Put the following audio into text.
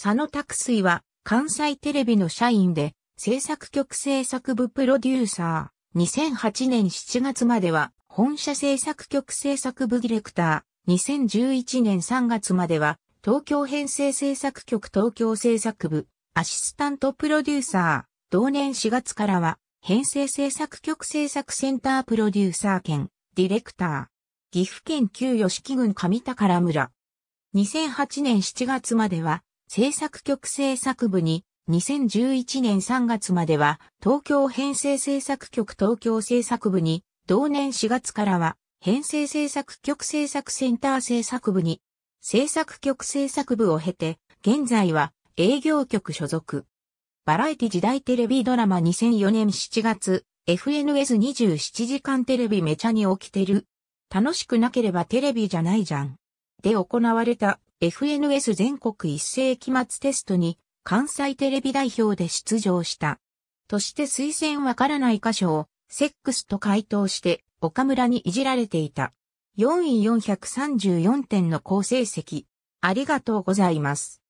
佐野拓水は関西テレビの社員で制作局制作部プロデューサー。2008年7月までは本社制作局制作部ディレクター。2011年3月までは東京編成制作局東京制作部アシスタントプロデューサー。同年4月からは編成制作局制作センタープロデューサー兼ディレクター。岐阜県旧吉木郡上宝村。2008年7月までは制作局制作部に2011年3月までは東京編成制作局東京制作部に同年4月からは編成制作局制作センター制作部に制作局制作部を経て現在は営業局所属。バラエティ時代テレビドラマ2004年7月 FNS27 時間テレビめちゃに起きてる。楽しくなければテレビじゃないじゃん。で行われた FNS 全国一斉期末テストに関西テレビ代表で出場した。として推薦わからない箇所をセックスと回答して岡村にいじられていた。4位434点の好成績。ありがとうございます。